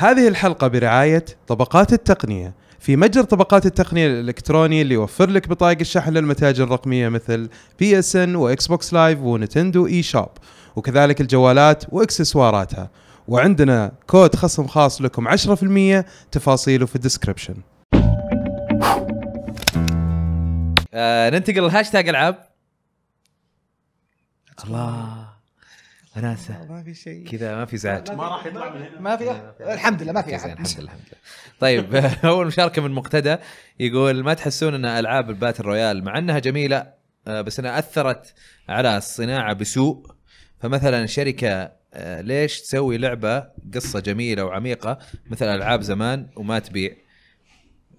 هذه الحلقة برعاية طبقات التقنية في متجر طبقات التقنية الإلكتروني اللي يوفر لك بطايق الشحن للمتاجر الرقمية مثل بي اس ان واكس بوكس لايف ونتندو اي شوب وكذلك الجوالات واكسسواراتها وعندنا كود خصم خاص لكم 10% تفاصيله في الديسكربشن آه ننتقل لهاشتاج العاب الله وناسه ما في شيء كذا ما في زعج ما راح يطلع من هنا ما في الحمد لله ما في احد الحمد لله طيب اول مشاركه من مقتدى يقول ما تحسون ان العاب الباتل رويال مع انها جميله آه، بس انها اثرت على الصناعه بسوء فمثلا شركه آه، ليش تسوي لعبه قصه جميله وعميقه مثل العاب زمان وما تبيع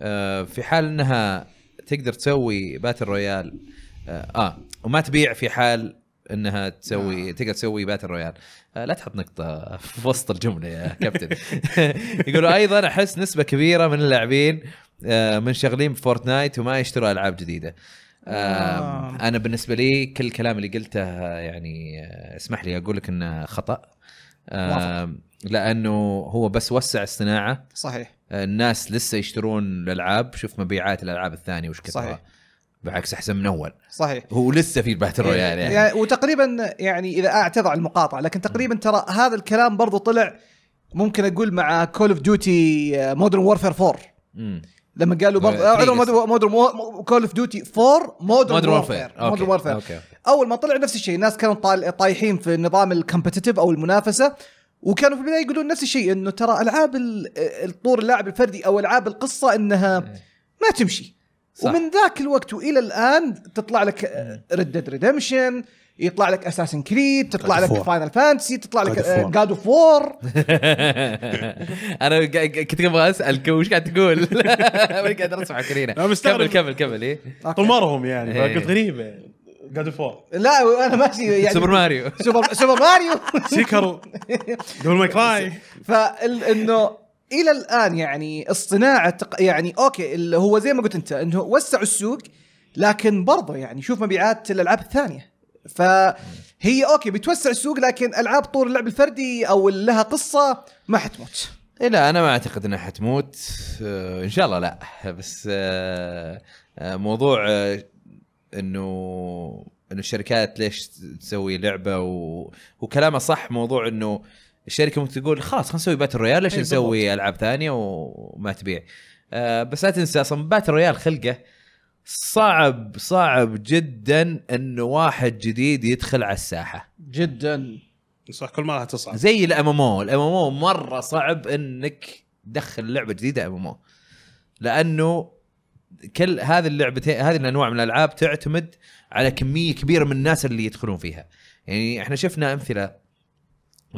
آه، في حال انها تقدر تسوي باتل رويال اه وما تبيع في حال انها تسوي نعم. تقدر تسوي باتل آه، رويال لا تحط نقطه في وسط الجمله يا كابتن يقولوا ايضا احس نسبه كبيره من اللاعبين آه، منشغلين بفورتنايت وما يشتروا العاب جديده آه، نعم. انا بالنسبه لي كل الكلام اللي قلته يعني اسمح لي اقول لك انه خطا لانه هو بس وسع الصناعه صحيح الناس لسه يشترون الالعاب شوف مبيعات الالعاب الثانيه وش كثرها صحيح بالعكس احسن من اول صحيح هو لسه في باتل رويال إيه، يعني, يعني, وتقريبا يعني اذا اعتذر عن المقاطعه لكن تقريبا ترى هذا الكلام برضو طلع ممكن اقول مع كول اوف ديوتي مودرن وورفير 4 لما قالوا برضه عذر مودرن كول اوف ديوتي 4 مودرن وورفير مودرن وورفير اول ما طلع نفس الشيء الناس كانوا طايحين في نظام الكومبتيتيف او المنافسه وكانوا في البدايه يقولون نفس الشيء انه ترى العاب الطور اللاعب الفردي او العاب القصه انها إيه. ما تمشي صح. ومن ذاك الوقت والى الان تطلع لك ريد ديد ريدمشن يطلع لك اساسن كريد تطلع لك فاينل فانتسي تطلع لك جاد اوف وور انا كنت ابغى اسالك وش قاعد تقول قاعد اسمع كرينا كمل كمل كمل ايه طمرهم يعني قلت غريبه جاد اوف وور لا انا ماشي يعني سوبر ماريو سوبر سوبر ماريو سيكرو دول ماي كراي فانه الى الان يعني الصناعه يعني اوكي اللي هو زي ما قلت انت انه وسعوا السوق لكن برضه يعني شوف مبيعات الالعاب الثانيه فهي اوكي بتوسع السوق لكن العاب طور اللعب الفردي او اللي لها قصه ما حتموت إيه، لا انا ما اعتقد انها حتموت آه، ان شاء الله لا بس آه، آه، موضوع انه انه الشركات ليش تسوي لعبه و... وكلامه صح موضوع انه الشركه ممكن تقول خلاص خلينا نسوي باتل رويال ليش نسوي العاب ثانيه وما تبيع آه بس لا تنسى اصلا باتل رويال خلقه صعب صعب جدا انه واحد جديد يدخل على الساحه جدا صح كل ما تصعب زي الام ام او الام ام او مره صعب انك تدخل لعبه جديده ام ام او لانه كل هذه اللعبتين هذه الانواع من الالعاب تعتمد على كميه كبيره من الناس اللي يدخلون فيها يعني احنا شفنا امثله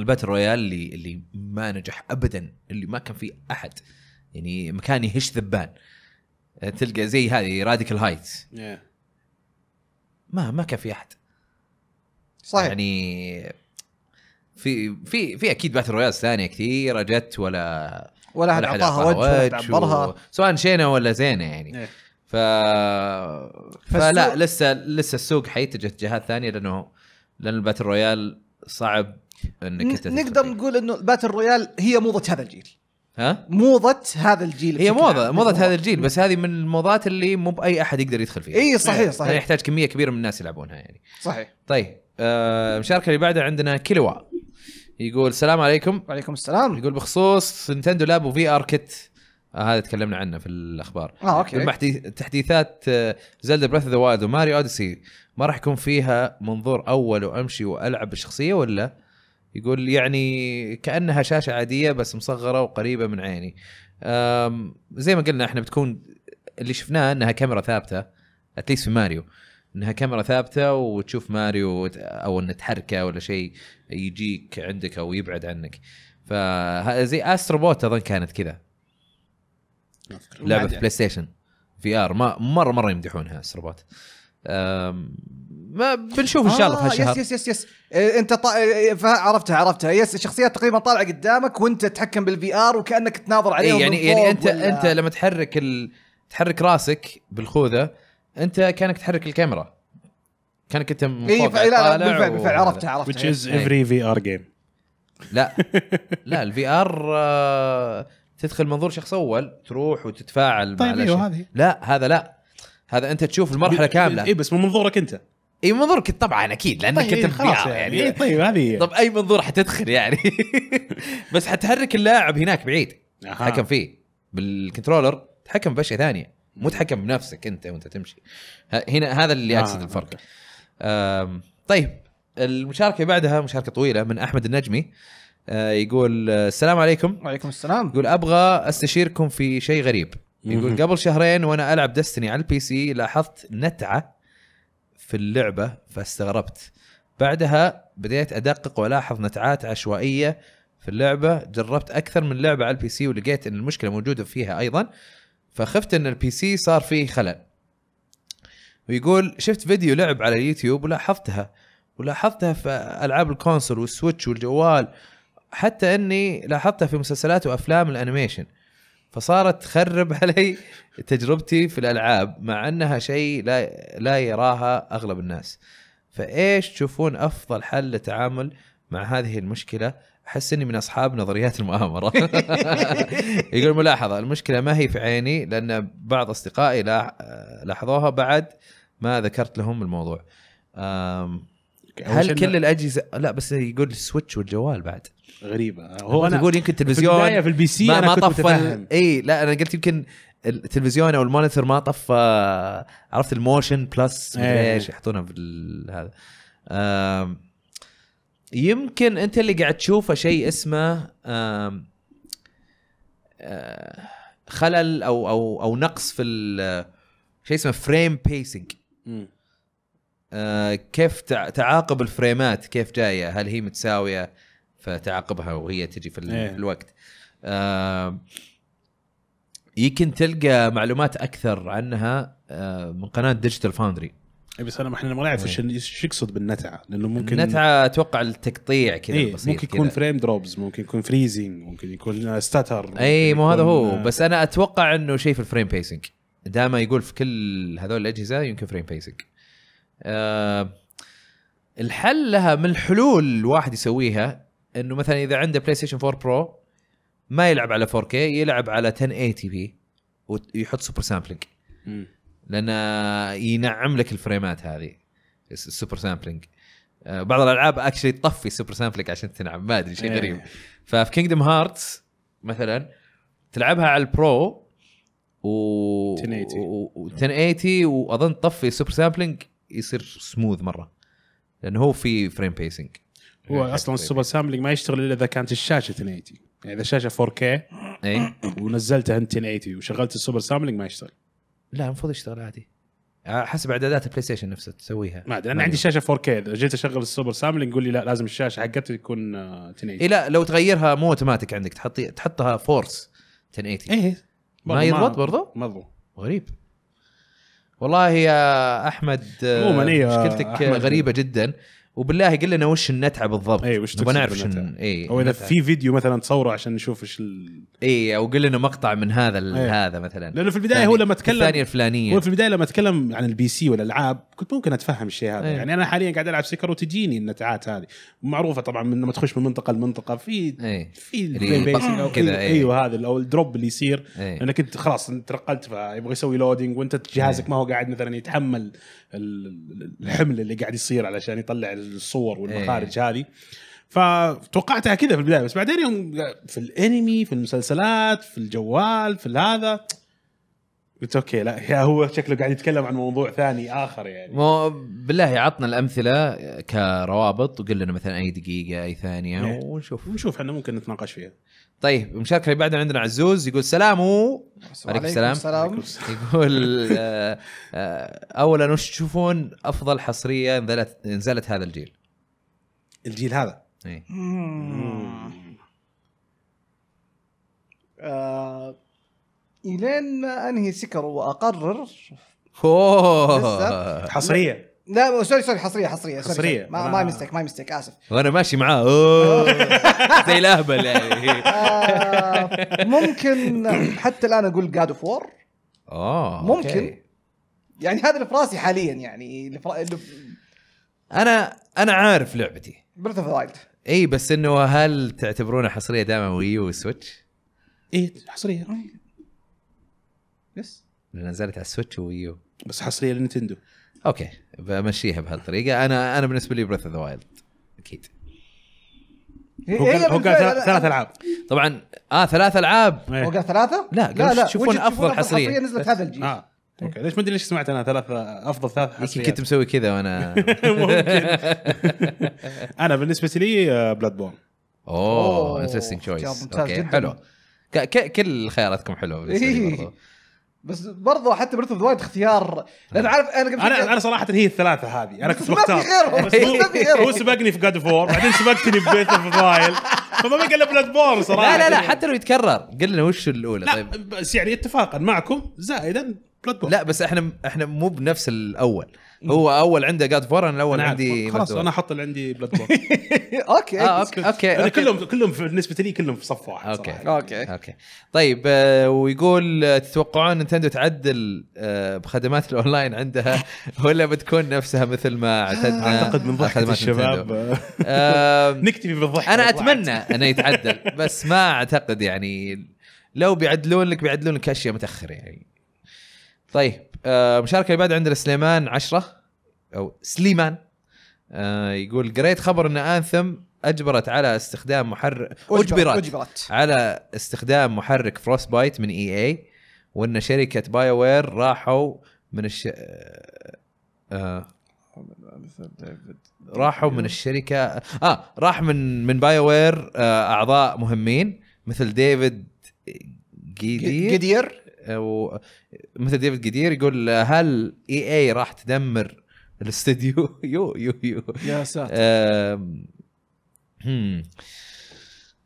الباتل رويال اللي اللي ما نجح ابدا اللي ما كان في احد يعني مكان يهش ذبان تلقى زي هذه راديكال هايتس ما ما كان في احد صحيح يعني في في في اكيد باتل رويال ثانيه كثيره جت ولا ولا احد اعطاها وجه, وجه عبرها و... سواء شينا ولا زينه يعني ف فلا لسه لسه السوق حيتجه جهات ثانيه لانه لان الباتل رويال صعب انك نقدر نقول انه باتل رويال هي موضه هذا الجيل ها؟ موضة هذا الجيل هي موضة موضة هذا الجيل بس هذه من الموضات اللي مو بأي أحد يقدر يدخل فيها اي صحيح يعني صحيح يعني يحتاج كمية كبيرة من الناس يلعبونها يعني صحيح طيب آه المشاركة اللي بعدها عندنا كيلوا يقول السلام عليكم وعليكم السلام يقول بخصوص نينتندو لاب وفي ار كيت آه، هذا تكلمنا عنه في الاخبار اه اوكي تحديثات آه، زلدا بريث ذا وايلد وماري اوديسي ما راح يكون فيها منظور اول وامشي والعب بالشخصيه ولا يقول يعني كانها شاشه عاديه بس مصغره وقريبه من عيني زي ما قلنا احنا بتكون اللي شفناه انها كاميرا ثابته اتليست في ماريو انها كاميرا ثابته وتشوف ماريو او انه تحركه ولا شيء يجيك عندك او يبعد عنك فزي استروبوت اظن كانت كذا لعبه في بلاي ستيشن في ار ما مره مره يمدحونها استروبوت ما بنشوف ان شاء الله آه هالشهر يس يس يس يس إيه، انت طا... إيه، عرفتها عرفتها يس الشخصيات تقريبا طالعه قدامك وانت تتحكم بالفي ار وكانك تناظر إيه، عليهم يعني يعني انت ولا... انت لما تحرك ال... تحرك راسك بالخوذه انت كانك تحرك الكاميرا كانك انت من فوق ف... لا, لا بالفعل بالفعل عرفتها عرفتها which is every VR game لا لا الفي ار آه، تدخل منظور شخص اول تروح وتتفاعل طيب ايوه هذه لا هذا لا هذا انت تشوف المرحله كامله اي بس من منظورك انت اي منظورك طبعا اكيد لانك طيب انت خلاص يعني, يعني. طيب هذه طب اي منظور حتدخل يعني بس حتحرك اللاعب هناك بعيد حكم فيه بالكنترولر تحكم باشياء ثانيه مو تحكم بنفسك انت وانت تمشي هنا هذا اللي آه، اقصد آه الفرق طيب المشاركه بعدها مشاركه طويله من احمد النجمي آه، يقول آه، السلام عليكم وعليكم السلام يقول ابغى استشيركم في شيء غريب يقول قبل شهرين وانا العب دستني على البي سي لاحظت نتعه في اللعبه فاستغربت بعدها بديت ادقق والاحظ نتعات عشوائيه في اللعبه جربت اكثر من لعبه على البي سي ولقيت ان المشكله موجوده فيها ايضا فخفت ان البي سي صار فيه خلل ويقول شفت فيديو لعب على اليوتيوب ولاحظتها ولاحظتها في العاب الكونسول والسويتش والجوال حتى اني لاحظتها في مسلسلات وافلام الانيميشن فصارت تخرب علي تجربتي في الالعاب مع انها شيء لا لا يراها اغلب الناس فايش تشوفون افضل حل للتعامل مع هذه المشكله احس اني من اصحاب نظريات المؤامره يقول ملاحظه المشكله ما هي في عيني لان بعض اصدقائي لاحظوها بعد ما ذكرت لهم الموضوع يعني هل كل الاجهزه لا بس يقول السويتش والجوال بعد غريبه يعني هو انا تقول يمكن التلفزيون في, في البي سي ما, أنا ما طفى اي لا انا قلت يمكن التلفزيون او المونيتور ما طفى عرفت الموشن بلس إيه. ايش يحطونها هذا يمكن انت اللي قاعد تشوفه شيء اسمه آه، خلل او او او نقص في شيء اسمه فريم بيسنج آه، كيف تعاقب الفريمات كيف جايه هل هي متساويه فتعاقبها وهي تجي في إيه. الوقت آه، يمكن تلقى معلومات اكثر عنها آه، من قناه ديجيتال إيه، فاوندري بس انا ما احنا ما نعرف ايش إيه. يقصد بالنتعه لانه ممكن النتعه اتوقع التقطيع كذا ايه بسيط ممكن يكون فريم دروبز ممكن يكون فريزنج ممكن يكون ستاتر اي مو هذا هو بس انا اتوقع انه شيء في الفريم بيسنج دائما يقول في كل هذول الاجهزه يمكن فريم بيسنج آه الحل لها من الحلول الواحد يسويها انه مثلا اذا عنده بلاي ستيشن 4 برو ما يلعب على 4K يلعب على 1080 بي ويحط سوبر سامبلينج لان ينعم لك الفريمات هذه السوبر آه، سامبلينج بعض الالعاب اكشلي تطفي سوبر سامبلينج عشان تنعم ما ادري شيء إيه. غريب ففي كينجدم هارتس مثلا تلعبها على البرو و 1080 و 1080 واظن تطفي سوبر سامبلينج يصير سموث مره لانه هو في فريم بيسنج هو يعني اصلا السوبر سامبلينج ما يشتغل الا اذا كانت الشاشه 1080 يعني اذا الشاشه 4K اي ونزلتها 1080 وشغلت السوبر سامبلينج ما يشتغل لا المفروض يشتغل عادي آه، حسب اعدادات البلاي ستيشن نفسها تسويها ما ادري انا عندي شاشه 4K اذا جيت اشغل السوبر سامبلينج يقول لي لا لازم الشاشه حقتها تكون 1080 آه، اي لا لو تغيرها مو اوتوماتيك عندك تحطي تحطها فورس 1080 إيه،, ايه ما يضبط برضه؟ ما يضبط غريب والله يا احمد آه، إيه، مشكلتك غريبه جدا وبالله قل لنا وش النتعه بالضبط اي وش نعرف شن ايه او اذا في فيديو مثلا تصوره عشان نشوف ايش ال... اي او قل لنا مقطع من هذا ايه. هذا مثلا لانه في البدايه هو لما تكلم الثانيه الفلانيه هو في البدايه لما تكلم عن البي سي والالعاب كنت ممكن اتفهم الشيء هذا ايه. يعني انا حاليا قاعد العب سكر وتجيني النتعات هذه معروفه طبعا من لما تخش من منطقه لمنطقه في إيه. في كذا إيه. ايوه هذا او الدروب اللي يصير إيه. لانك انت خلاص ترقلت فيبغى يسوي لودنج وانت جهازك ما هو قاعد مثلا يتحمل الحمل اللي قاعد يصير علشان يطلع الصور والمخارج إيه. هذه فتوقعتها كذا في البدايه بس بعدين يوم في الانمي في المسلسلات في الجوال في هذا قلت اوكي لا يا هو شكله قاعد يتكلم عن موضوع ثاني اخر يعني مو بالله عطنا الامثله كروابط وقل لنا مثلا اي دقيقه اي ثانيه إيه. ونشوف ونشوف احنا ممكن نتناقش فيها طيب المشاركه اللي بعدها عندنا عزوز يقول سلام عليكم السلام يقول آه، آه، اولا وش تشوفون افضل حصريه نزلت نزلت هذا الجيل؟ الجيل هذا اي آه الين ما انهي سكر واقرر اوه حصريه لا سوري سوري حصريه حصريه سوري حصريه ما, آه. ما مستك ما مستك اسف وانا ماشي معاه زي الاهبل يعني آه ممكن حتى الان اقول جاد اوف وور اه ممكن أوكي. يعني هذا اللي في راسي حاليا يعني اللي انا انا عارف لعبتي بريث اوف وايلد اي بس انه هل تعتبرونها حصريه دائما ويو وسويتش؟ اي حصريه يس نزلت على السويتش يو بس حصريه لنتندو اوكي بمشيها بهالطريقه انا انا بالنسبه لي بريث اوف ذا وايلد اكيد إيه، هو إيه، قال هو قال ثلاث العاب طبعا اه ثلاث العاب هو قال ثلاثه؟ لا لا لا تشوفون افضل حصريه نزلت هذا الجيل آه. اوكي ليش ما ادري ليش سمعت انا ثلاث افضل ثلاث حصريات كنت مسوي كذا وانا ممكن انا بالنسبه لي بلاد آه، بون اوه انترستنج تشويس اوكي حلو كل خياراتكم حلوه بالنسبه لي إيه. بس برضه حتى بريث اوف ذا اختيار لان عارف انا قبل انا انا صراحه هي الثلاثه هذه انا كنت بختار ما في غيرهم هو سبقني في جاد فور بعدين سبقتني في بريث اوف ذا فما بقى الا بلاد بورن صراحه لا لا لا حتى لو يتكرر قلنا وش الاولى طيب بس يعني اتفاقا معكم زائدا بلاد لا بس احنا احنا مو بنفس الاول هو اول عنده جاد فور انا الاول عندي خلاص انا احط اللي عندي بلاد بورن اوكي آه اوكي اوكي, أوكي. كلهم كلهم بالنسبه لي كلهم في صف واحد اوكي صراحة. اوكي اوكي طيب آه ويقول آه، تتوقعون نتندو تعدل آه بخدمات الاونلاين عندها ولا بتكون نفسها مثل ما اعتدنا اعتقد من ضحك الشباب آه نكتفي بالضحك انا اتمنى انه يتعدل بس ما اعتقد يعني لو بيعدلون لك بيعدلون لك اشياء متاخر يعني طيب آه، مشاركة اللي بعد عندنا سليمان 10 او سليمان آه، يقول قريت خبر ان انثم اجبرت على استخدام محرك أجبرت, اجبرت على استخدام محرك فروست بايت من اي اي وان شركه باي وير راحوا من الش آه راحوا من الشركه اه راح من من باي وير آه اعضاء مهمين مثل ديفيد جيدير ومثل ديفيد جدير يقول هل اي اي راح تدمر الاستديو يو يو يو يا ساتر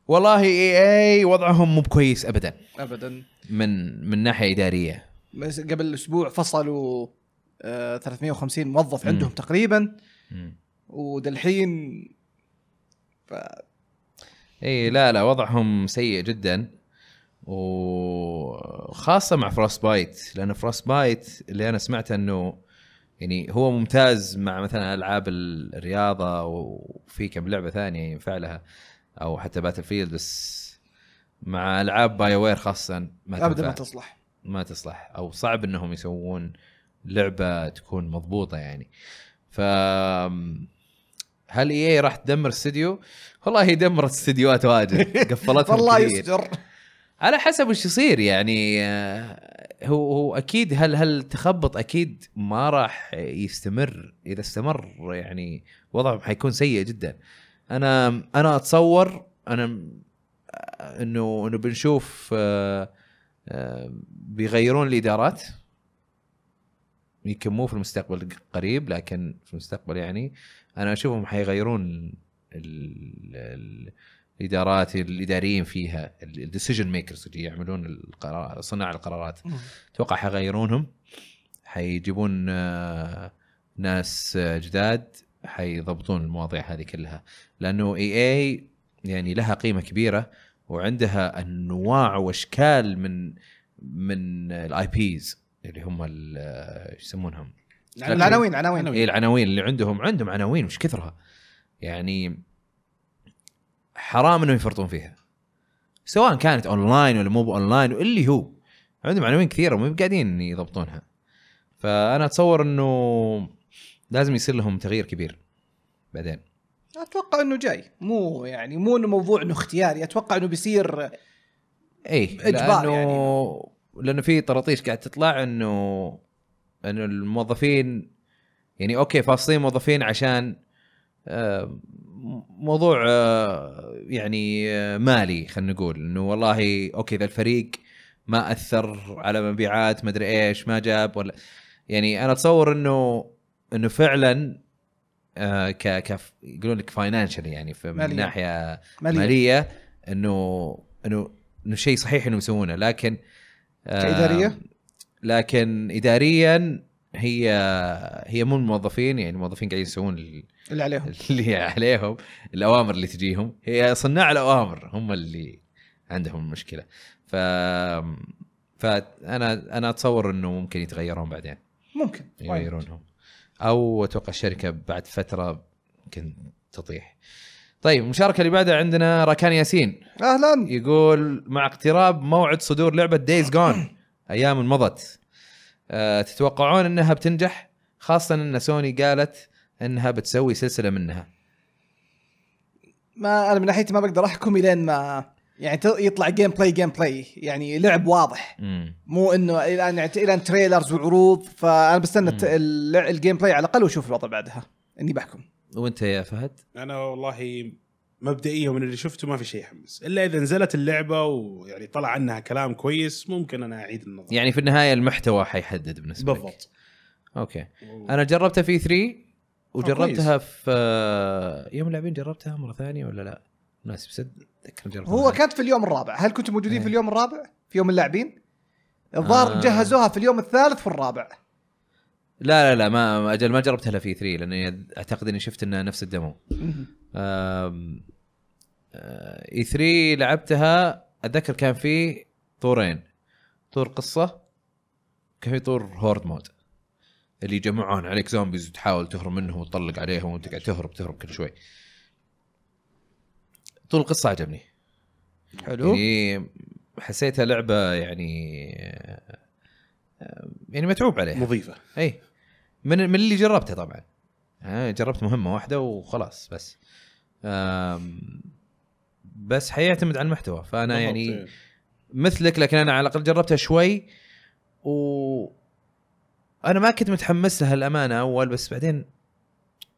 والله اي اي وضعهم مو كويس ابدا ابدا من من ناحيه اداريه بس قبل اسبوع فصلوا 350 آه، موظف عندهم تقريبا ودالحين ف... اي لا لا وضعهم سيء جدا وخاصه مع فروست بايت لان فروست بايت اللي انا سمعته انه يعني هو ممتاز مع مثلا العاب الرياضه وفي كم لعبه ثانيه ينفع لها او حتى باتل فيلد بس مع العاب باي وير خاصه ما ابدا ما تصلح ما تصلح او صعب انهم يسوون لعبه تكون مضبوطه يعني ف هل اي راح تدمر استديو؟ والله هي دمرت استديوهات واجد قفلتهم والله يستر على حسب وش يصير يعني آه، هو هو اكيد هل هل تخبط اكيد ما راح يستمر اذا استمر يعني وضعهم حيكون سيء جدا انا انا اتصور انا آه، انه انه بنشوف آه، بيغيرون الادارات يمكن مو في المستقبل القريب لكن في المستقبل يعني انا اشوفهم حيغيرون ال ال الادارات الاداريين فيها الديسيجن ميكرز اللي يعملون القرار صناع القرارات اتوقع حيغيرونهم حيجيبون آه، ناس آه، جداد حيضبطون المواضيع هذه كلها لانه اي اي يعني لها قيمه كبيره وعندها انواع واشكال من من الاي بيز اللي هم آه، يسمونهم العناوين عناوين اي العناوين اللي عندهم عندهم عناوين مش كثرها يعني حرام انهم يفرطون فيها سواء كانت اونلاين ولا مو اونلاين واللي هو عندهم عناوين كثيره وما قاعدين يضبطونها فانا اتصور انه لازم يصير لهم تغيير كبير بعدين اتوقع انه جاي مو يعني مو انه موضوع انه اختياري اتوقع انه بيصير اي اجبار لانه يعني. لانه في طراطيش قاعد تطلع انه انه الموظفين يعني اوكي فاصلين موظفين عشان موضوع آه، يعني آه، مالي خلينا نقول انه والله اوكي ذا الفريق ما اثر على مبيعات ما ادري ايش ما جاب ولا يعني انا اتصور انه انه فعلا آه، ك ك يقولون لك فاينانشال يعني من مالية. ناحيه مالية, مالية انه انه انه شيء صحيح انه يسوونه لكن كاداريه لكن اداريا هي هي مو الموظفين يعني الموظفين قاعدين يسوون اللي عليهم اللي عليهم الاوامر اللي تجيهم هي صناع الاوامر هم اللي عندهم المشكله ف فانا انا اتصور انه ممكن يتغيرون بعدين ممكن يغيرونهم او اتوقع الشركه بعد فتره يمكن تطيح طيب المشاركه اللي بعدها عندنا ركان ياسين اهلا يقول مع اقتراب موعد صدور لعبه دايز جون ايام مضت آه، تتوقعون انها بتنجح خاصه ان سوني قالت انها بتسوي سلسله منها ما انا من ناحيتي ما بقدر احكم الين ما يعني يطلع جيم بلاي جيم بلاي يعني لعب واضح مم. مو انه الان يعني الان تريلرز وعروض فانا بستنى الجيم بلاي على الاقل واشوف الوضع بعدها اني بحكم وانت يا فهد؟ انا والله مبدئيا من اللي شفته ما في شيء يحمس الا اذا نزلت اللعبه ويعني طلع عنها كلام كويس ممكن انا اعيد النظر يعني في النهايه المحتوى حيحدد بالنسبه لي بالضبط اوكي أوه. انا جربتها في 3 آه، وجربتها في آه، يوم اللاعبين جربتها مره ثانيه ولا لا؟ ناس بس اتذكر هو كانت في اليوم الرابع هل كنتم موجودين ايه. في اليوم الرابع في يوم اللاعبين الظاهر آه. جهزوها في اليوم الثالث والرابع لا لا لا ما اجل ما جربتها الا في 3 لاني اعتقد اني شفت انها نفس الدمو اي 3 آه، e لعبتها اتذكر كان في طورين طور قصه كان في طور هورد مود اللي يجمعون عليك زومبيز وتحاول تهرب منهم وتطلق عليهم وانت قاعد تهرب تهرب كل شوي طول القصه عجبني حلو يعني حسيتها لعبه يعني آه، آه، يعني متعوب عليها مضيفه اي من من اللي جربته طبعا جربت مهمه واحده وخلاص بس بس حيعتمد على المحتوى فانا يعني إيه. مثلك لكن انا على الاقل جربتها شوي و انا ما كنت متحمس لها الامانه اول بس بعدين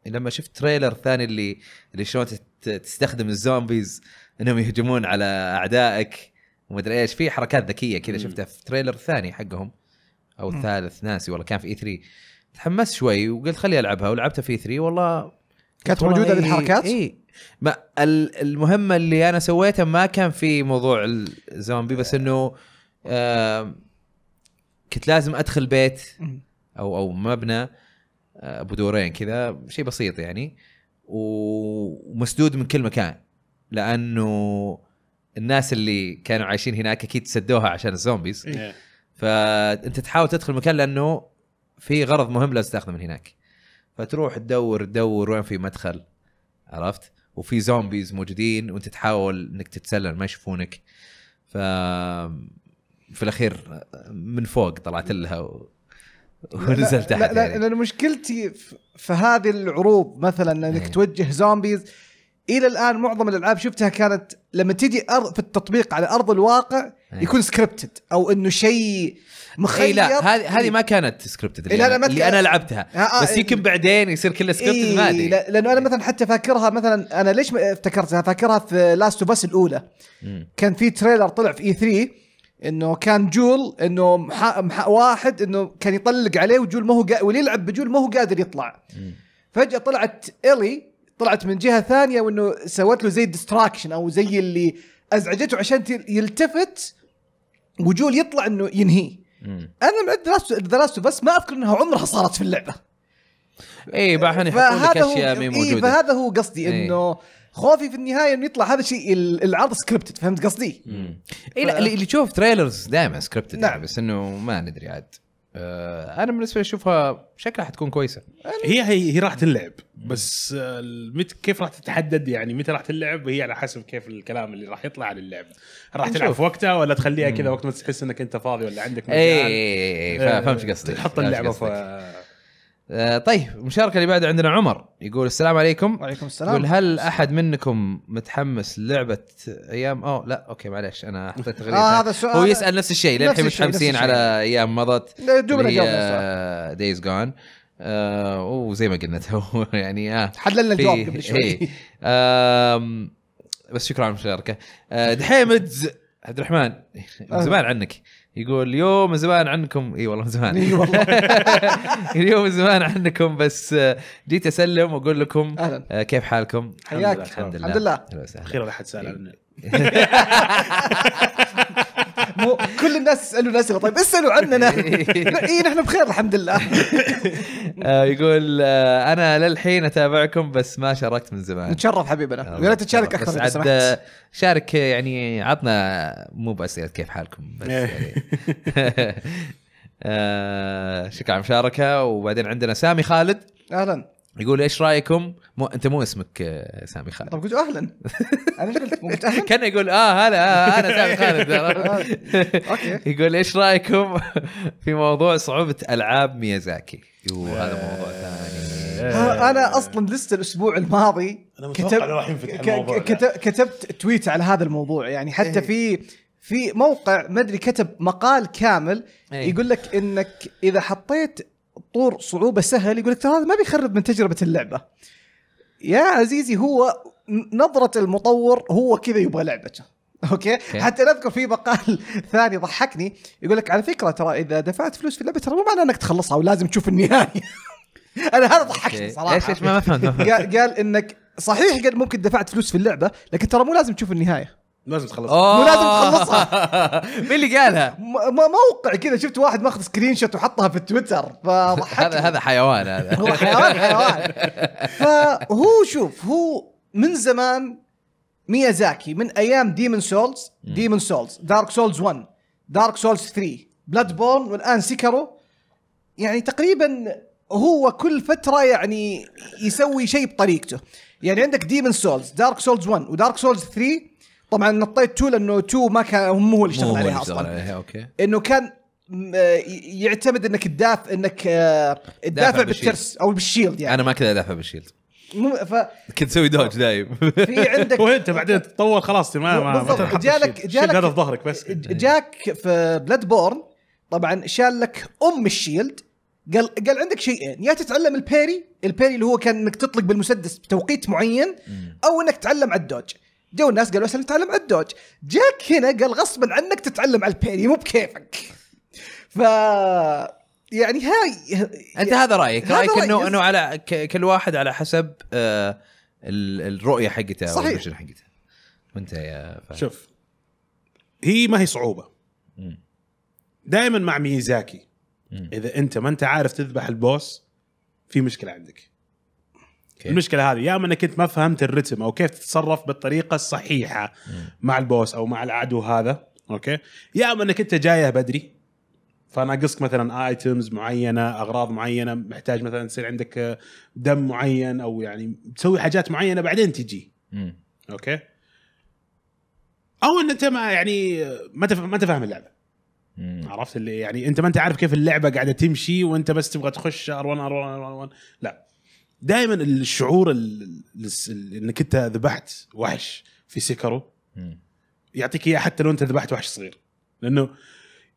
لما شفت تريلر ثاني اللي اللي شلون تستخدم الزومبيز انهم يهجمون على اعدائك ومدري ايش في حركات ذكيه كذا شفتها في تريلر ثاني حقهم او الثالث ناسي والله كان في اي 3 تحمست شوي وقلت خلي العبها ولعبتها في 3 والله كانت موجوده هذه الحركات؟ اي ما المهمه اللي انا سويتها ما كان في موضوع الزومبي بس انه كنت لازم ادخل بيت او او مبنى آه، ابو دورين كذا شيء بسيط يعني ومسدود من كل مكان لانه الناس اللي كانوا عايشين هناك اكيد سدوها عشان الزومبيز إيه. فانت تحاول تدخل مكان لانه في غرض مهم لازم تاخذه من هناك فتروح تدور تدور وين في مدخل عرفت وفي زومبيز موجودين وانت تحاول انك تتسلل ما يشوفونك ف في الاخير من فوق طلعت لها و... ونزلت تحت لا لا يعني. لان مشكلتي في هذه العروض مثلا انك إيه. توجه زومبيز الى الان معظم الالعاب شفتها كانت لما تجي في التطبيق على ارض الواقع إيه. يكون سكريبتد او انه شيء مخير إيه لا هذه هذه ما كانت سكريبتد إيه، اللي, إيه أنا, اللي انا لعبتها آه, آه، بس يمكن إيه. بعدين يصير كله سكريبتد إيه ما ادري لانه انا مثلا حتى فاكرها مثلا انا ليش افتكرتها فاكرها في لاست بس الاولى كان في تريلر طلع في اي e 3 انه كان جول انه محا محا واحد انه كان يطلق عليه وجول ما هو واللي يلعب بجول ما هو قادر يطلع فجاه طلعت الي طلعت من جهه ثانيه وانه سوت له زي ديستراكشن او زي اللي ازعجته عشان يلتفت وجول يطلع انه ينهيه انا من دراسته دراسته بس ما اذكر انها عمرها صارت في اللعبه اي أه، بعدين يحطون لك اشياء مي إيه، موجوده إيه فهذا هو قصدي إيه. انه خوفي في النهايه انه يطلع هذا الشيء العرض سكريبتد فهمت قصدي؟ اي لا اللي تشوف تريلرز دائما سكريبتد نعم. بس انه ما ندري عاد آه، انا بالنسبه لي اشوفها شكلها حتكون كويسه هي هي, هي راح تنلعب بس آه، مت كيف راح تتحدد يعني متى راح تنلعب هي على حسب كيف الكلام اللي راح يطلع عن اللعب راح تلعب في وقتها ولا تخليها كذا وقت ما تحس انك انت فاضي ولا عندك إيه، مجال اي إيه، إيه، فهمت آه، قصدي تحط اللعبه آه، طيب المشاركة اللي بعد عندنا عمر يقول السلام عليكم وعليكم السلام يقول هل أحد منكم متحمس لعبة أيام أو لا أوكي معليش أنا حطيت آه، تغريدة آه هذا السؤال هو يسأل نفس الشيء للحين متحمسين على أيام مضت دوبنا دايز جون وزي ما قلنا تو يعني آه حللنا الجواب قبل شوي آه بس شكرا على المشاركة آه دحيمدز عبد الرحمن زمان عنك يقول يوم زمان عنكم اي والله زمان اي والله اليوم زمان عنكم بس آه، جيت اسلم واقول لكم أهلا. آه، كيف حالكم؟ حياك الحمد لله الحمد لله اخيرا احد سال عننا مو كل الناس يسالوا الناس طيب اسالوا عننا اي نحن بخير الحمد لله آه، يقول آه، انا للحين اتابعكم بس ما شاركت من زمان نتشرف حبيبنا آه، ويا ريت تشارك اكثر بس عاد شارك يعني عطنا مو باسئله كيف حالكم بس إيه. يعني شكرا على المشاركه وبعدين عندنا سامي خالد اهلا يقول ايش رايكم مو انت مو اسمك آه، سامي خالد طب قلت اهلا انا قلت قلت اهلا كان يقول اه هلا آه،, آه انا سامي خالد آه، اوكي يقول ايش رايكم في موضوع صعوبه العاب ميازاكي وهذا موضوع ثاني انا اصلا لسه الاسبوع الماضي أنا كتب راح ينفتح الموضوع كتبت تويت على هذا الموضوع يعني حتى إيه. في في موقع ما ادري كتب مقال كامل إيه. يقول لك انك اذا حطيت طور صعوبه سهل يقول لك ترى هذا ما بيخرب من تجربه اللعبه يا عزيزي هو نظره المطور هو كذا يبغى لعبته اوكي حتى نذكر في مقال ثاني ضحكني يقول لك على فكره ترى اذا دفعت فلوس في اللعبه ترى مو معناه انك تخلصها ولازم تشوف النهايه انا هذا ضحكني صراحه ليش ليش ما فهمت قال انك صحيح قد ممكن دفعت فلوس في اللعبه لكن ترى مو لازم تشوف النهايه لازم تخلصها آه. مو لازم تخلصها مين اللي قالها؟ موقع كذا شفت واحد ماخذ سكرين شوت وحطها في تويتر فضحك هذا هذا حيوان هذا هو حيوان حيوان فهو شوف هو من زمان ميازاكي من ايام ديمون سولز ديمون سولز دارك سولز 1 دارك سولز 3 بلاد بورن والان سيكرو يعني تقريبا هو كل فتره يعني يسوي شيء بطريقته يعني عندك ديمن سولز دارك سولز 1 ودارك سولز 3 طبعا نطيت 2 لانه 2 ما كان مو هو اللي اشتغل عليها اصلا إيه، اوكي انه كان آه، يعتمد انك تدافع انك آه، تدافع بالترس او بالشيلد يعني انا ما كنت ادافع بالشيلد مم ف... كنت اسوي دوج آه. دايم في عندك وانت بعدين تطور خلاص ما ما بالضبط جالك جالك هذا في ظهرك بس جاك في بلاد بورن طبعا شال لك ام الشيلد قال قال عندك شيئين يا تتعلم البيري البيري اللي هو كان انك تطلق بالمسدس بتوقيت معين او انك تتعلم على الدوج جو الناس قالوا عشان نتعلم على الدوج جاك هنا قال غصبا عنك تتعلم على البيري مو بكيفك ف يعني هاي انت هذا رايك رايك انه انه على كل واحد على حسب آه الرؤيه حقته صحيح حقته وانت يا فهد. شوف هي ما هي صعوبه دائما مع ميزاكي اذا انت ما انت عارف تذبح البوس في مشكله عندك okay. المشكله هذه يا اما انك انت ما فهمت الرتم او كيف تتصرف بالطريقه الصحيحه mm. مع البوس او مع العدو هذا اوكي يا اما انك انت جايه بدري فناقصك مثلا ايتمز معينه اغراض معينه محتاج مثلا تصير عندك دم معين او يعني تسوي حاجات معينه بعدين تجي م. اوكي او ان انت ما يعني ما ما انت فاهم اللعبه مم. عرفت اللي يعني انت ما انت عارف كيف اللعبه قاعده تمشي وانت بس تبغى تخش ار 1 ار 1 ار 1 لا دائما الشعور انك انت ذبحت وحش في سيكارو يعطيك اياه حتى لو انت ذبحت وحش صغير لانه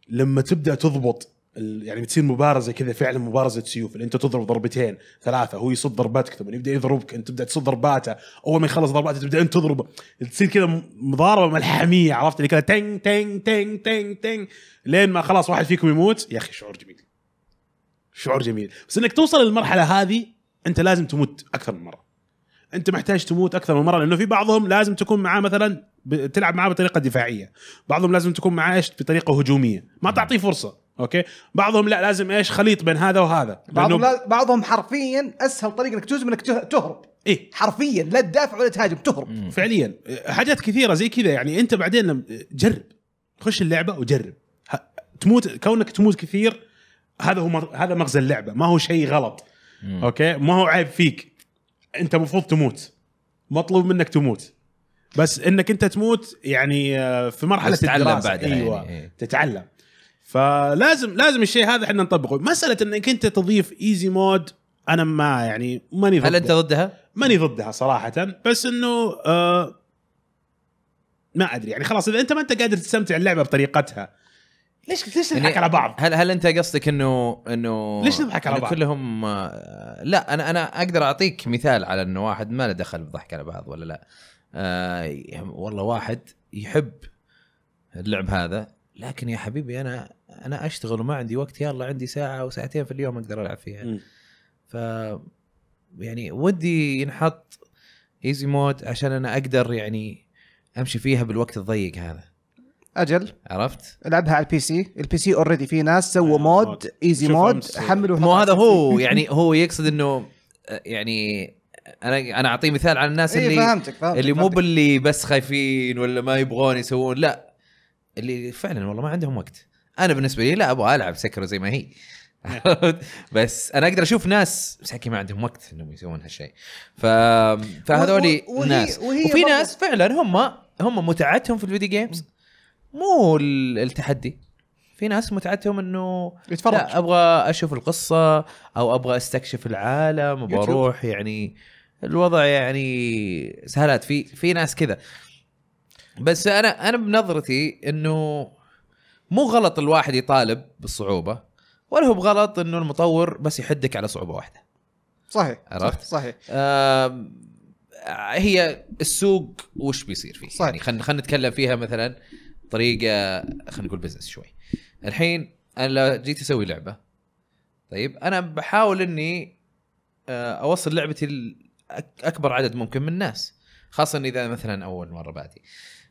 لما تبدا تضبط يعني بتصير مبارزه كذا فعلا مبارزه سيوف اللي انت تضرب ضربتين ثلاثه هو يصد ضرباتك ثم يبدا يضربك انت تبدا تصد ضرباته اول ما يخلص ضرباته تبدا انت تضربه تصير كذا مضاربه ملحميه عرفت اللي كذا تنج تنج تنج تنج تنج لين ما خلاص واحد فيكم يموت يا اخي شعور جميل شعور جميل بس انك توصل للمرحله هذه انت لازم تموت اكثر من مره انت محتاج تموت اكثر من مره لانه في بعضهم لازم تكون معاه مثلا تلعب معاه بطريقه دفاعيه بعضهم لازم تكون معاه ايش بطريقه هجوميه ما نعم. تعطيه فرصه اوكي بعضهم لا لازم ايش خليط بين هذا وهذا بعضهم لا بعضهم حرفيا اسهل طريقه انك تهزم انك تهرب ايه حرفيا لا تدافع ولا تهاجم تهرب مم. فعليا حاجات كثيره زي كذا يعني انت بعدين لما جرب خش اللعبه وجرب تموت كونك تموت كثير هذا هو هذا مغزى اللعبه ما هو شيء غلط مم. اوكي ما هو عيب فيك انت المفروض تموت مطلوب منك تموت بس انك انت تموت يعني آه، في مرحله تتعلم بعد يعني، ايوه يعني. تتعلم فلازم لازم الشيء هذا احنا نطبقه مساله انك انت تضيف ايزي مود انا ما يعني ماني ضدها هل انت ضدها؟ ماني ضدها صراحه بس انه آه ما ادري يعني خلاص اذا انت ما انت قادر تستمتع اللعبه بطريقتها ليش ليش يعني نضحك يعني على بعض؟ هل هل انت قصدك انه انه ليش نضحك على بعض؟ كلهم آه، لا انا انا اقدر اعطيك مثال على انه واحد ما له دخل بالضحك على بعض ولا لا آه والله واحد يحب اللعب هذا لكن يا حبيبي انا انا اشتغل وما عندي وقت يلا عندي ساعه او ساعتين في اليوم اقدر العب فيها ف يعني ودي ينحط ايزي مود عشان انا اقدر يعني امشي فيها بالوقت الضيق هذا اجل عرفت العبها على البي سي البي سي اوريدي في ناس سووا مود ايزي مود حملوا مو هذا هو يعني هو يقصد انه يعني انا انا اعطيه مثال على الناس إيه، اللي إيه فهمتك فهمتك اللي مو باللي بس خايفين ولا ما يبغون يسوون لا اللي فعلا والله ما عندهم وقت انا بالنسبه لي لا ابغى العب سكر زي ما هي بس انا اقدر اشوف ناس مساكين ما عندهم وقت انهم يسوون هالشيء ف فهذولي ناس وفي ناس فعلا هم هم متعتهم في الفيديو جيمز مو التحدي في ناس متعتهم انه يتفرج لا ابغى اشوف القصه او ابغى استكشف العالم وبروح اروح يعني الوضع يعني سهلات في في ناس كذا بس انا انا بنظرتي انه مو غلط الواحد يطالب بالصعوبه ولا هو بغلط انه المطور بس يحدك على صعوبه واحده صحيح عرفت صحيح آه هي السوق وش بيصير فيه صحيح. يعني خلينا خلينا نتكلم فيها مثلا طريقه خلينا نقول بزنس شوي الحين انا لو جيت اسوي لعبه طيب انا بحاول اني آه، اوصل لعبتي لاكبر عدد ممكن من الناس خاصه اذا مثلا اول مره بادي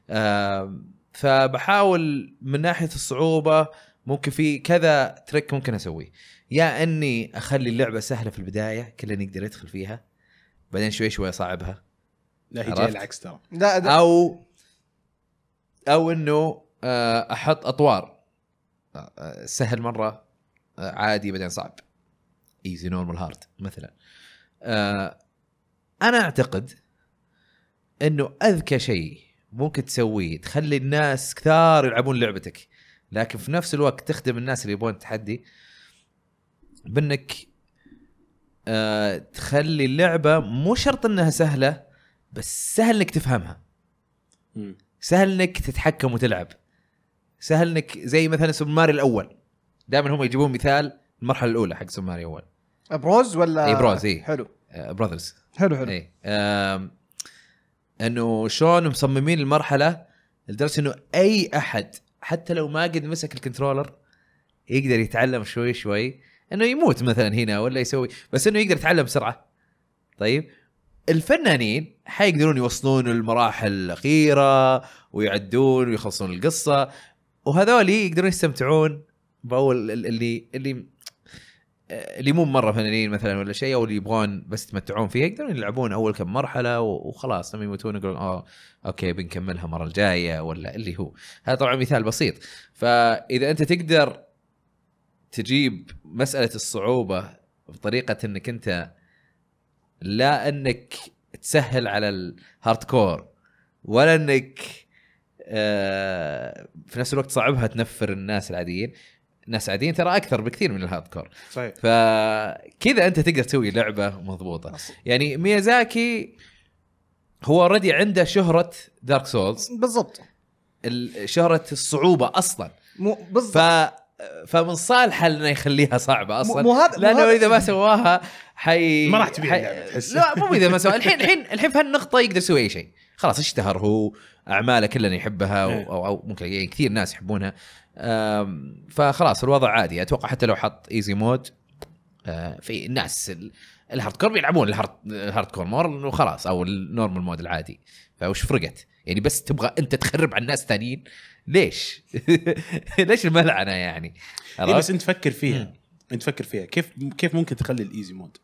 آه، فبحاول من ناحيه الصعوبه ممكن في كذا تريك ممكن اسويه يا اني اخلي اللعبه سهله في البدايه كل يقدر يدخل فيها بعدين شوي شوي اصعبها لا هي جاي العكس ترى او او انه آه، احط اطوار آه، سهل مره آه، عادي بعدين صعب ايزي نورمال هارد مثلا انا اعتقد انه اذكى شيء ممكن تسويه تخلي الناس كثار يلعبون لعبتك لكن في نفس الوقت تخدم الناس اللي يبون تحدي بانك تخلي اللعبه مو شرط انها سهله بس سهل انك تفهمها. سهل انك تتحكم وتلعب سهل انك زي مثلا سوبر ماري الاول دائما هم يجيبون مثال المرحله الاولى حق سوبر ماري الاول ابروز ولا اي بروز اي حلو براذرز آه، حلو حلو اي انه شلون مصممين المرحله لدرجه انه اي احد حتى لو ما قد مسك الكنترولر يقدر يتعلم شوي شوي انه يموت مثلا هنا ولا يسوي بس انه يقدر يتعلم بسرعه طيب الفنانين حيقدرون يوصلون المراحل الاخيره ويعدون ويخلصون القصه وهذول يقدرون يستمتعون باول اللي اللي اللي مو مره فنانين مثلا ولا شيء او اللي يبغون بس يتمتعون فيها يقدرون يلعبون اول كم مرحله وخلاص لما يموتون يقولون اه اوكي بنكملها المره الجايه ولا اللي هو هذا طبعا مثال بسيط فاذا انت تقدر تجيب مساله الصعوبه بطريقه انك انت لا انك تسهل على الهارد كور ولا انك آه، في نفس الوقت صعبها تنفر الناس العاديين الناس العاديين ترى اكثر بكثير من الهارد كور صحيح فكذا انت تقدر تسوي لعبه مضبوطه يعني ميازاكي هو اوريدي عنده شهره دارك سولز بالضبط شهره الصعوبه اصلا مو بالضبط ف... فمن صالحه انه يخليها صعبه اصلا مو هذا لانه اذا ما سواها حي ما راح تبيع حي... تحس لا مو اذا ما سوى الحين الحين الحين في هالنقطه يقدر يسوي اي شيء خلاص اشتهر هو اعماله كلنا يحبها إيه. او او, ممكن يعني كثير ناس يحبونها فخلاص الوضع عادي اتوقع حتى لو حط ايزي آه، مود في الناس الهارد كور بيلعبون الهارد كور مور وخلاص او النورمال مود العادي فوش فرقت؟ يعني بس تبغى انت تخرب على الناس الثانيين ليش؟ ليش الملعنه يعني؟ إيه بس انت فكر فيها انت فكر فيها كيف كيف ممكن تخلي الايزي مود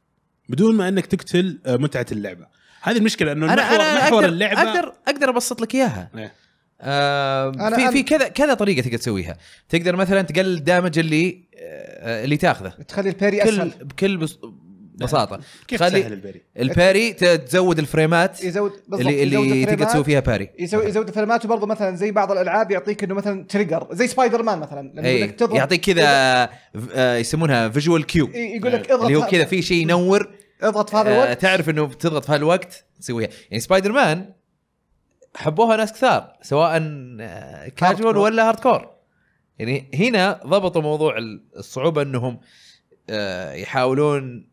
بدون ما انك تقتل آه، متعه اللعبه هذه المشكله انه أنا محور, أنا محور أقدر اللعبه اقدر اقدر ابسط لك اياها آه في في كذا كذا طريقه تقدر تسويها تقدر مثلا تقلل الدامج اللي آه اللي تاخذه تخلي البيري اسهل بكل ببساطه كيف خلي سهل الباري الباري تزود الفريمات يزود اللي اللي تقدر تسوي فيها باري يزود يزود الفريمات وبرضه مثلا زي بعض الالعاب يعطيك انه مثلا تريجر زي سبايدر مان مثلا لما إيه، يعطيك كذا آه، يسمونها فيجوال إيه، كيو يقول لك إيه. اضغط اللي هو كذا في شيء ينور اضغط في هذا آه، الوقت تعرف انه بتضغط في هذا الوقت تسويها يعني سبايدر مان حبوها ناس كثار سواء كاجوال آه، ولا هارد كور يعني هنا ضبطوا موضوع الصعوبه انهم يحاولون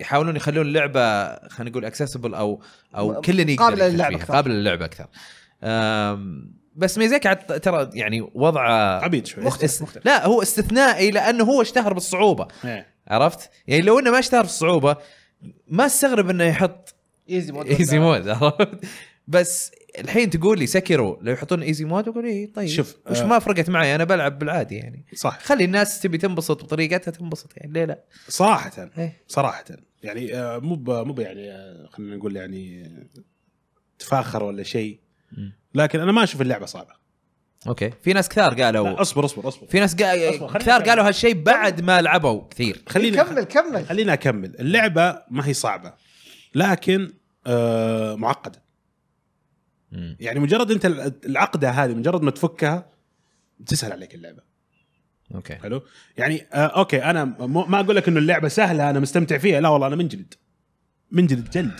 يحاولون يخلون اللعبه خلينا نقول اكسسبل او او كل يقدر قابله للعب اكثر قابله للعب اكثر بس ميزيك عاد ترى يعني وضعه عبيد شوي مختلف, مختلف. لا هو استثنائي لانه هو اشتهر بالصعوبه هي. إيه. عرفت؟ يعني لو انه ما اشتهر بالصعوبه ما استغرب انه يحط ايزي مود ايزي مود عرفت؟ بس الحين تقول لي سكروا لو يحطون ايزي مود اقول اي طيب شوف وش آه ما فرقت معي انا بلعب بالعادي يعني صح خلي الناس تبي تنبسط بطريقتها تنبسط يعني ليه لا؟ صراحة ايه؟ صراحة يعني آه، مو مو يعني آه، خلينا نقول يعني تفاخر ولا شيء لكن انا ما اشوف اللعبه صعبه اوكي في ناس كثار قالوا اصبر اصبر اصبر في ناس قا... كثار قالوا هالشيء بعد ما لعبوا كثير خلينا كمل كمل خلينا اكمل اللعبه ما هي صعبه لكن آه معقده مم. يعني مجرد انت العقده هذه مجرد ما تفكها تسهل عليك اللعبه اوكي حلو يعني آه اوكي انا ما اقول لك انه اللعبه سهله انا مستمتع فيها لا والله انا منجلد منجلد إيه، جلد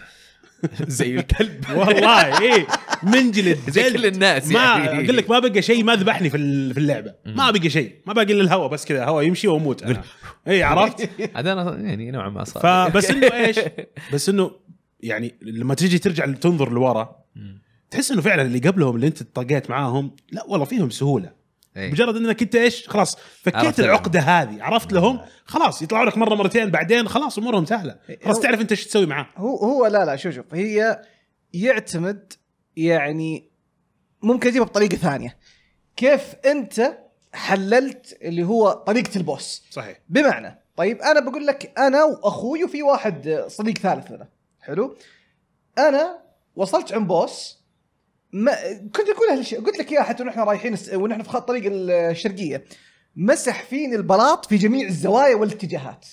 زي الكلب والله ايه منجلد زي كل الناس ما يعني. اقول لك ما بقى شيء ما ذبحني في اللعبه ما بقى شيء ما باقي الا الهواء بس كذا هواء يمشي واموت انا اي عرفت هذا انا يعني نوعا ما صار فبس انه ايش بس انه يعني لما تجي ترجع تنظر لورا تحس انه فعلا اللي قبلهم اللي انت طقيت معاهم لا والله فيهم سهوله أيه. مجرد انك انت ايش خلاص فكيت العقده هذه عرفت إيه. لهم خلاص يطلعوا لك مره مرتين بعدين خلاص امورهم سهله إيه، خلاص تعرف انت ايش تسوي معاه هو هو لا لا شوف شوف هي يعتمد يعني ممكن اجيبها بطريقه ثانيه كيف انت حللت اللي هو طريقه البوس صحيح بمعنى طيب انا بقول لك انا واخوي وفي واحد صديق ثالث لنا حلو انا وصلت عند بوس ما كنت اقول هالشيء قلت لك اياها حتى ونحن رايحين ونحن في خط طريق الشرقيه مسح فيني البلاط في جميع الزوايا والاتجاهات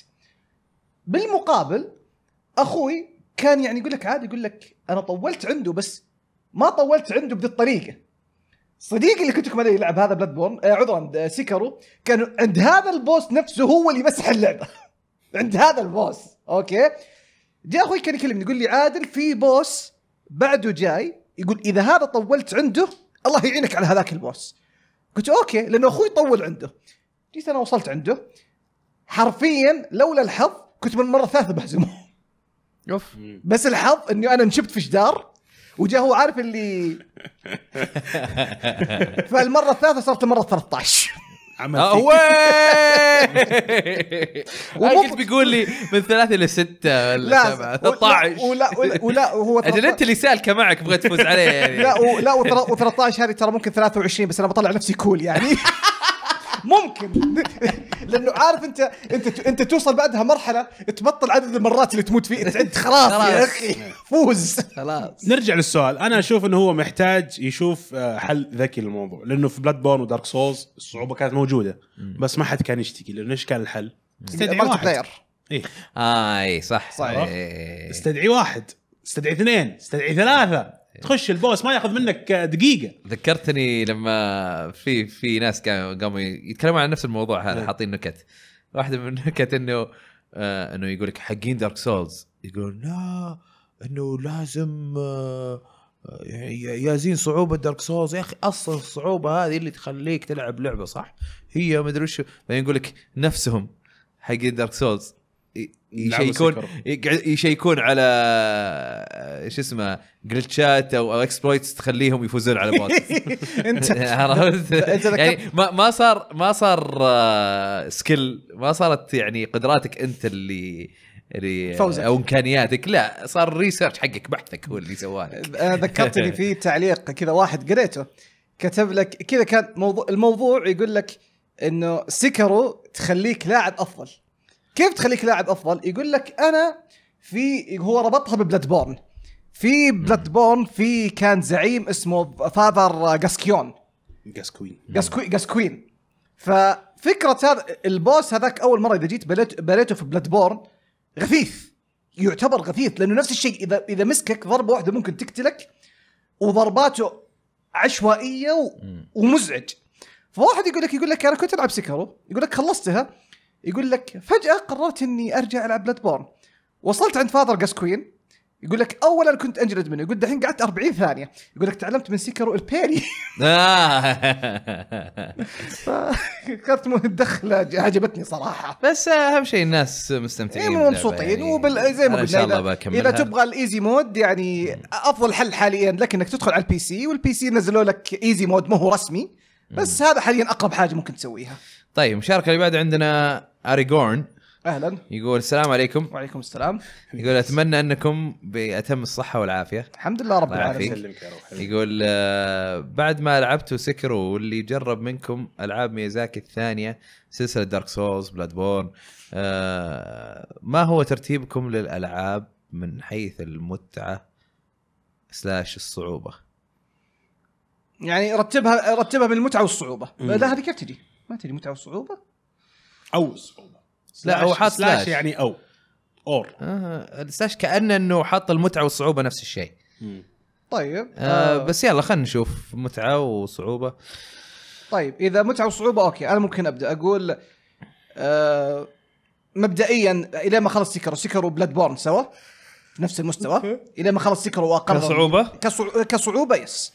بالمقابل اخوي كان يعني يقول لك عادي يقول لك انا طولت عنده بس ما طولت عنده بذي الطريقه صديقي اللي كنت عليه يلعب هذا بلاد بورن آه عذرا سيكرو كان عند هذا البوس نفسه هو اللي مسح اللعبه عند هذا البوس اوكي جاء اخوي كان يكلمني يقول لي عادل في بوس بعده جاي يقول اذا هذا طولت عنده الله يعينك على هذاك البوس قلت اوكي لانه اخوي طول عنده جيت انا وصلت عنده حرفيا لولا الحظ كنت من مره ثالثه بهزمه يوف بس الحظ اني انا نشبت في جدار وجا هو عارف اللي فالمره الثالثه صارت المره 13 عمل آه، فيك هو ومو بيقول لي من ثلاثة إلى ستة ولا سبعة 13 ولا ولا هو أجل أنت اللي سالكة معك بغيت تفوز عليه يعني لا لا و13 هذه ترى ممكن 23 بس أنا بطلع نفسي كول يعني ممكن لانه عارف انت انت انت توصل بعدها مرحله تبطل عدد المرات اللي تموت فيه انت خلاص يا اخي فوز خلاص نرجع للسؤال انا اشوف انه هو محتاج يشوف آه، حل ذكي للموضوع لانه في بلاد بورن ودارك سولز الصعوبه كانت موجوده بس ما حد كان يشتكي لانه ايش كان الحل؟ استدعي واحد بلاير اي اي صح صح إيه. استدعي واحد استدعي اثنين استدعي ثلاثه تخش البوس ما ياخذ منك آه، دقيقه ذكرتني لما في في ناس قاموا يتكلمون عن نفس الموضوع هذا نعم. حاطين نكت واحده من النكت انه آه انه يقول لك حقين دارك سولز يقولون لا انه لازم آه يازين صعوبه دارك سولز يا اخي اصلا الصعوبه هذه اللي تخليك تلعب لعبه صح؟ هي ما ادري وش بعدين يقول لك نفسهم حقين دارك سولز يشيكون يشيكون على آه، شو اسمه جلتشات او اكسبلويتس تخليهم يفوزون على بوت انت عرفت يعني ما ما صار ما صار سكيل آه، ما صارت يعني قدراتك انت اللي اللي فوزك. او امكانياتك لا صار ريسيرش حقك بحثك هو اللي سواه ذكرتني في تعليق كذا واحد قريته كتب لك كذا كان موضوع الموضوع يقول لك انه سكرو تخليك لاعب افضل كيف تخليك لاعب افضل؟ يقول لك انا في هو ربطها ببلاد بورن في بلاد بورن في كان زعيم اسمه فاذر جاسكيون جاسكوين جاسكوين جاسكوين ففكره هذا البوس هذاك اول مره اذا جيت بليت بليته في بلاد بورن غثيث يعتبر غثيث لانه نفس الشيء اذا اذا مسكك ضربه واحده ممكن تقتلك وضرباته عشوائيه ومزعج فواحد يقول لك يقول لك انا كنت العب سكرو يقول لك خلصتها يقول لك فجاه قررت اني ارجع العب بلاد بورن وصلت عند فاذر جاسكوين يقول لك اولا كنت انجلد منه يقول دحين قعدت 40 ثانيه يقول لك تعلمت من سيكرو البيري آه. فاخذت الدخله عجبتني صراحه بس اهم شيء الناس مستمتعين إيه يعني وبال... زي ما قلنا ان شاء الله بكملها اذا تبغى الايزي مود يعني افضل حل حاليا لك انك تدخل على البي سي والبي سي نزلوا لك ايزي مود ما هو رسمي بس هذا حاليا اقرب حاجه ممكن تسويها طيب المشاركه اللي بعد عندنا اريجورن اهلا يقول السلام عليكم وعليكم السلام يقول اتمنى انكم باتم الصحه والعافيه الحمد لله رب العالمين يقول آه، بعد ما لعبت سكر واللي جرب منكم العاب ميازاكي الثانيه سلسله دارك سولز بلاد بورن ما هو ترتيبكم للالعاب من حيث المتعه سلاش الصعوبه يعني رتبها رتبها بالمتعه والصعوبه لا هذه كيف تجي ما تدري متعه وصعوبه او صعوبه لا هو حاط سلاش يعني او اور آه السلاش كانه انه حاط المتعه والصعوبه نفس الشيء طيب آه،, آه بس يلا خلينا نشوف متعه وصعوبه طيب اذا متعه وصعوبه اوكي انا ممكن ابدا اقول آه مبدئيا الى ما خلص سكر سكر بلاد بورن سوا نفس المستوى الى ما خلص سكر واقل كصعوبه كصعوبه يس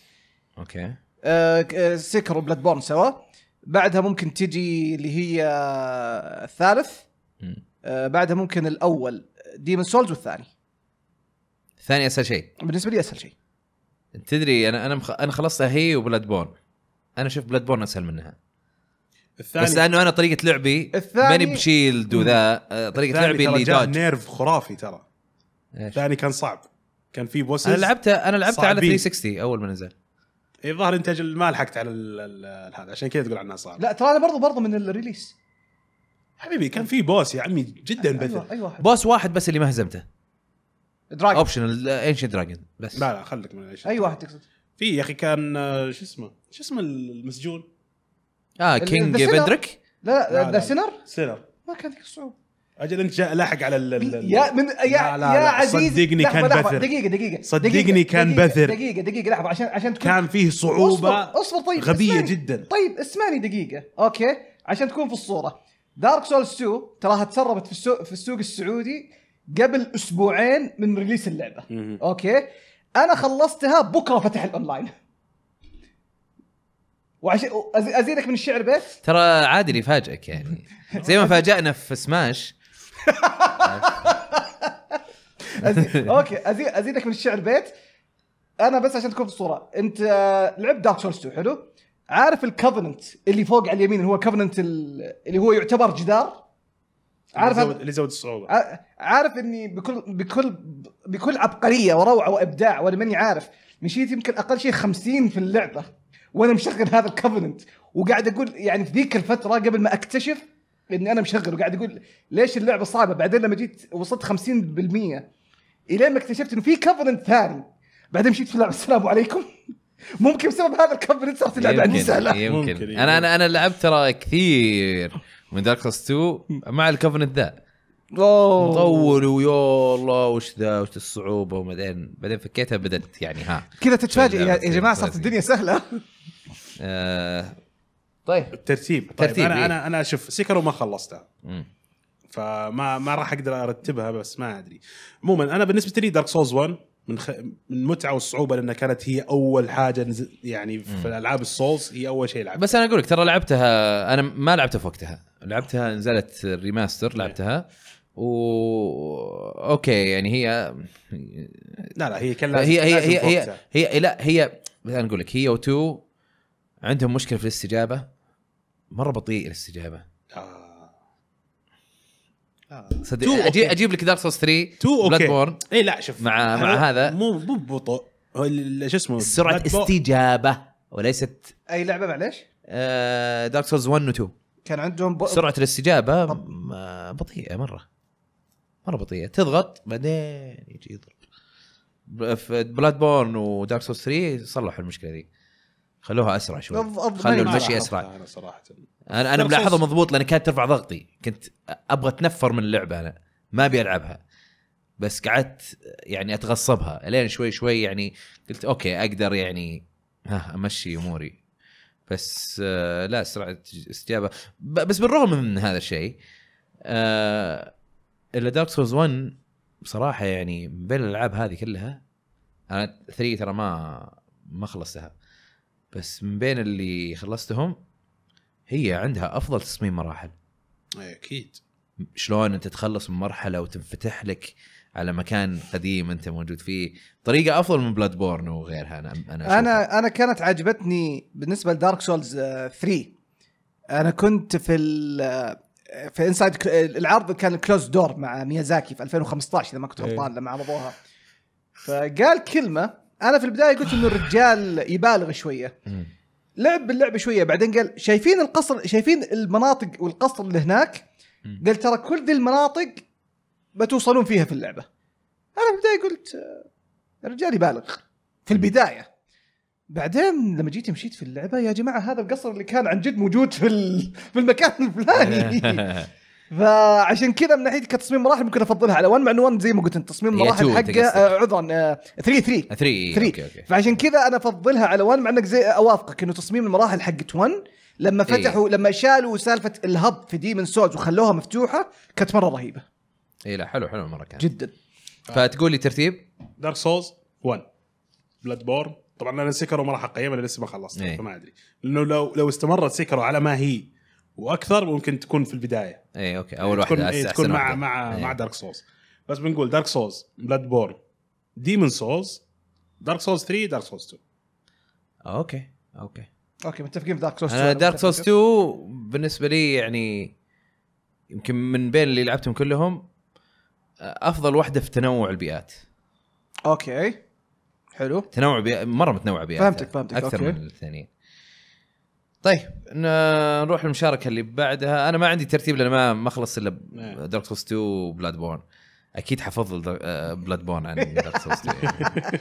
اوكي آه سكروا بلاد بورن سوا بعدها ممكن تجي اللي هي الثالث آه بعدها ممكن الاول ديمن سولز والثاني الثاني اسهل شيء بالنسبه لي اسهل شيء تدري انا انا مخ... انا خلصتها هي وبلاد بورن انا اشوف بلاد بورن اسهل منها الثاني بس لانه انا طريقه لعبي الثاني ماني بشيلد وذا آه، طريقه لعبي اللي جاء نيرف خرافي ترى الثاني كان صعب كان في بوسز انا لعبتها انا لعبتها على 360 اول ما نزل إيه، الظاهر انتاج ما لحقت على هذا عشان كذا تقول عنها صار لا ترى انا برضو برضو من الريليس حبيبي كان في بوس يا عمي جدا أيوة، بث أيوة أيوة بوس واحد بس اللي ما هزمته دراجون اوبشنال انشن دراجون بس لا لا خليك من اي أيوة، واحد تقصد في يا اخي كان آه، شو اسمه شو اسمه المسجون اه كينج فيدريك لا لا ذا سينر سينر ما كان ذيك الصعوبه اجل انت جاء لاحق على ال يا من يا, لا لا يا عزيزي صدقني كان بثر دقيقه دقيقه صدقني كان بثر دقيقه دقيقه لحظه عشان عشان تكون كان فيه صعوبه اصبر, أصبر طيب غبيه اسمعني. جدا طيب اسمعني دقيقه اوكي عشان تكون في الصوره دارك سولز 2 تراها تسربت في السوق في السوق السعودي قبل اسبوعين من ريليس اللعبه اوكي انا خلصتها بكره فتح الاونلاين وعشان ازيدك من الشعر بس ترى عادل يفاجئك يعني زي ما فاجانا في سماش أزي... اوكي أزي... ازيدك من الشعر بيت انا بس عشان تكون في الصوره انت آه، لعبت دارك سولز 2 حلو عارف الكفننت اللي فوق على اليمين اللي هو كفننت اللي هو يعتبر جدار عارف اللي زود الصعوبه عارف اني بكل بكل بكل عبقريه وروعه وابداع وانا ماني عارف مشيت يمكن اقل شيء 50 في اللعبه وانا مشغل هذا الكفننت وقاعد اقول يعني في ذيك الفتره قبل ما اكتشف اني انا مشغل وقاعد اقول ليش اللعبه صعبه بعدين لما جيت وصلت 50% الين ما اكتشفت انه في كفرنت ثاني بعدين مشيت في اللعبه السلام عليكم ممكن بسبب هذا الكفرنت صارت اللعبه عندي سهله يمكن. ممكن انا انا انا لعبت ترى كثير من دارك 2 مع الكفرنت ذا أوه. مطول ويا الله وش ذا وش الصعوبه وبعدين بعدين فكيتها بدت يعني ها كذا تتفاجئ يا جماعه صارت الدنيا سهله آه، طيب الترتيب طيب ترتيب انا إيه؟ انا انا شوف سكر وما خلصتها مم. فما ما راح اقدر ارتبها بس ما ادري عموما انا بالنسبه لي دارك سولز 1 من خ... من متعه والصعوبه لانها كانت هي اول حاجه نز... يعني في العاب السولز هي اول شيء لعبتها بس انا اقول لك ترى لعبتها انا ما لعبتها في وقتها لعبتها نزلت الريماستر لعبتها إيه. و اوكي يعني هي لا لا هي كان هي هي هي, هي هي هي لا هي انا اقول لك هي و2 عندهم مشكله في الاستجابه مره بطيء الاستجابه آه. آه. صدق اجيب اجيب لك دارك سورس 3 بلاد بورن اي لا شوف مع مع هذا مو مو ببطء شو اسمه سرعه استجابه وليست اي لعبه معليش؟ آه دارك سورس 1 و 2 كان عندهم ب... سرعه الاستجابه بطيئه مره مره بطيئه تضغط بعدين يجي يضرب في بلاد بورن ودارك سورس 3 صلحوا المشكله دي خلوها اسرع شوي خلوا المشي اسرع انا صراحه انا انا ملاحظه مضبوط لان كانت ترفع ضغطي كنت ابغى اتنفر من اللعبه انا ما ابي العبها بس قعدت يعني اتغصبها الين شوي شوي يعني قلت اوكي اقدر يعني ها امشي اموري بس آه، لا سرعه استجابه بس بالرغم من هذا الشيء آه، الا دارك سولز 1 بصراحه يعني بين الالعاب هذه كلها انا 3 ترى ما ما خلصتها بس من بين اللي خلصتهم هي عندها افضل تصميم مراحل إيه، اكيد شلون انت تخلص من مرحله وتنفتح لك على مكان قديم انت موجود فيه طريقه افضل من بلاد بورن وغيرها انا انا انا انا كانت عجبتني بالنسبه لدارك سولز 3 انا كنت في آه، في انسايد العرض كان كلوز دور مع ميازاكي في 2015 اذا ما كنت إيه. غلطان لما عرضوها فقال كلمه انا في البدايه قلت انه الرجال يبالغ شويه لعب باللعبه شويه بعدين قال شايفين القصر شايفين المناطق والقصر اللي هناك قال ترى كل ذي المناطق بتوصلون فيها في اللعبه انا في البدايه قلت آه، الرجال يبالغ في البدايه بعدين لما جيت مشيت في اللعبه يا جماعه هذا القصر اللي كان عن جد موجود في في المكان الفلاني فعشان كذا من ناحيه كتصميم مراحل ممكن افضلها على 1 مع 1 زي ما قلت انت تصميم مراحل حقه عذرا 3 3 3 فعشان كذا انا افضلها على 1 مع انك زي اوافقك انه تصميم المراحل حقت 1 لما إيه. فتحوا إيه. لما شالوا سالفه الهب في ديمن سولز وخلوها مفتوحه كانت مره رهيبه اي لا حلو حلو مره كانت جدا فتقول لي ترتيب دارك سولز 1 بلاد بورن طبعا انا سكر ما راح اقيمها لسه ما خلصت إيه. فما ادري لانه لو لو استمرت سكر على ما هي واكثر ممكن تكون في البدايه اي اوكي اول واحده تكون, إيه، أي تكون مع واحدة. مع أي. مع دارك سولز بس بنقول دارك سولز بلاد بورن ديمون سولز دارك سولز 3 دارك سولز 2 اوكي اوكي اوكي متفقين في دارك سولز 2 دارك سولز 2 بالنسبه لي يعني يمكن من بين اللي لعبتهم كلهم افضل واحده في تنوع البيئات اوكي حلو تنوع بيئات مره متنوعه بيئات فهمتك فهمتك اكثر أوكي. من الثانيين طيب نروح للمشاركه اللي بعدها انا ما عندي ترتيب لان ما ما الا دارك سوس 2 وبلاد بورن اكيد حفضل آه، بلاد بورن عن دارك سوس 2 يعني.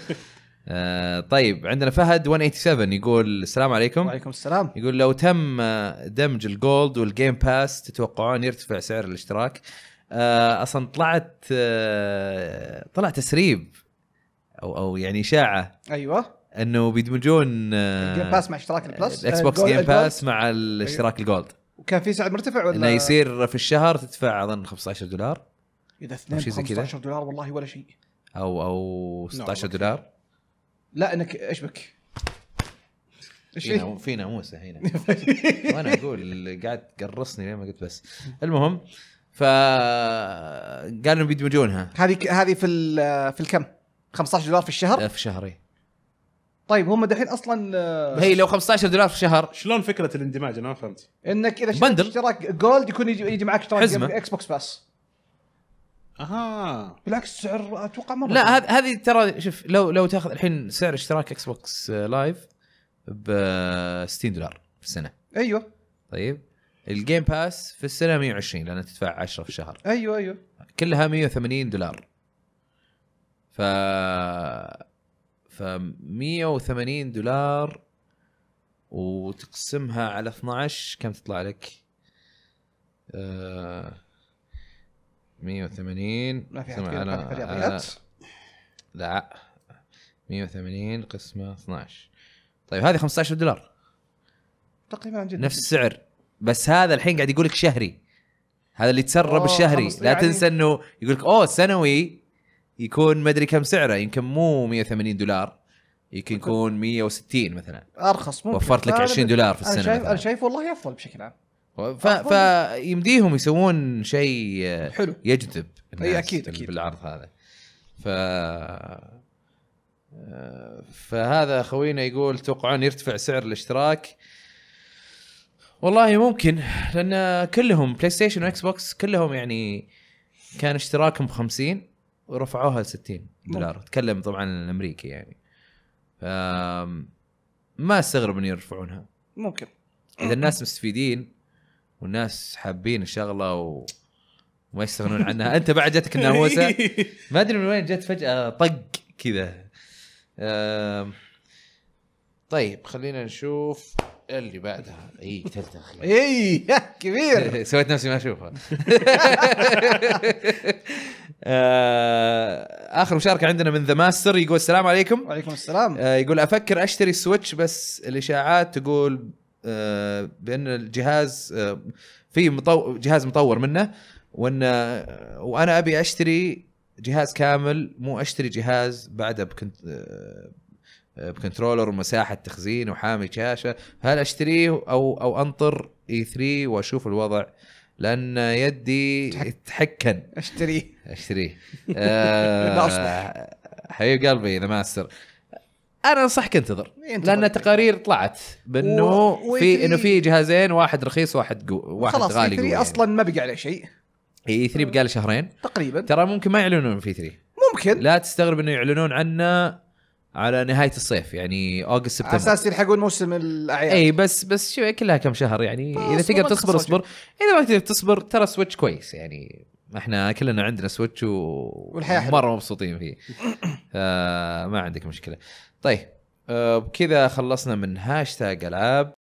آه طيب عندنا فهد 187 يقول السلام عليكم وعليكم السلام يقول لو تم آه، دمج الجولد والجيم باس تتوقعون يرتفع سعر الاشتراك آه اصلا طلعت آه طلع تسريب او او يعني اشاعه ايوه انه بيدمجون جيم باس آه، مع اشتراك البلس الاكس بوكس جيم باس مع الاشتراك أيوه. الجولد وكان في سعر مرتفع ولا انه يصير في الشهر تدفع اظن 15 دولار اذا اثنين 15 دولار والله ولا شيء او او 16 نعم، دولار لا انك ايش فينا في ناموسه هنا وانا اقول قاعد تقرصني لين ما قلت بس المهم ف قالوا بيدمجونها هذه هذه في في الكم 15 دولار في الشهر؟ في شهرين إيه. طيب هم دحين اصلا آه، هي لو 15 دولار في الشهر شلون فكره الاندماج انا ما فهمت انك اذا اشتراك جولد يكون يجي, يجي معك اشتراك اكس بوكس باس اها بالعكس سعر اتوقع مره لا هذه ترى شوف لو لو تاخذ الحين سعر اشتراك اكس بوكس لايف ب 60 آه، دولار في السنه ايوه طيب الجيم باس في السنه 120 لان تدفع 10 في الشهر ايوه ايوه كلها 180 دولار ف 180 دولار وتقسمها على 12 كم تطلع لك؟ آه 180 ما في حد على, لا 180 قسمه 12 طيب هذه 15 دولار تقريبا جدا نفس السعر بس هذا الحين قاعد يقول لك شهري هذا اللي تسرب الشهري لا تنسى يعني؟ انه يقول لك اوه سنوي يكون ما ادري كم سعره يمكن مو 180 دولار يمكن يكون 160 مثلا ارخص ممكن وفرت لك 20 دولار في السنه انا شايف انا شايف والله افضل بشكل عام فيمديهم يسوون شيء حلو يجذب الناس اي اكيد اكيد بالعرض هذا ف فهذا خوينا يقول توقعون يرتفع سعر الاشتراك والله ممكن لان كلهم بلاي ستيشن واكس بوكس كلهم يعني كان اشتراكهم ب 50 ورفعوها 60 دولار تكلم طبعا الامريكي يعني ف ما استغرب ان يرفعونها ممكن اذا الناس مستفيدين والناس حابين الشغله و... وما يستغنون عنها انت بعد جاتك الناموسه ما ادري من وين جت فجاه طق كذا طيب خلينا نشوف اللي بعدها اي قتلتها اخي اي كبير سويت نفسي ما اشوفها آه، اخر مشاركه عندنا من ذا ماستر يقول السلام عليكم وعليكم السلام آه، يقول افكر اشتري سويتش بس الاشاعات تقول آه، بان الجهاز في جهاز مطور منه وان وانا ابي اشتري جهاز كامل مو اشتري جهاز بعده بكنت بكنترولر ومساحه تخزين وحامي شاشه هل اشتريه او او انطر اي e 3 واشوف الوضع لان يدي تحكن اشتريه اشتريه آه حبيب قلبي ذا ماستر انا انصحك انتظر لان تقارير طلعت بانه و... في e انه في جهازين واحد رخيص واحد قو... واحد خلاص غالي خلاص e يعني. اصلا ما بقى عليه شيء اي 3 بقى له شهرين تقريبا ترى ممكن ما يعلنون في 3 ممكن لا تستغرب انه يعلنون عنه على نهايه الصيف يعني اوغست سبتمبر اساس يلحقون موسم الاعياد اي بس بس شو كلها كم شهر يعني اذا تقدر تصبر اصبر اذا ما تقدر تصبر ترى سويتش كويس يعني احنا كلنا عندنا سويتش و... والحياه مره مبسوطين فيه آه ما عندك مشكله طيب آه بكذا خلصنا من هاشتاج العاب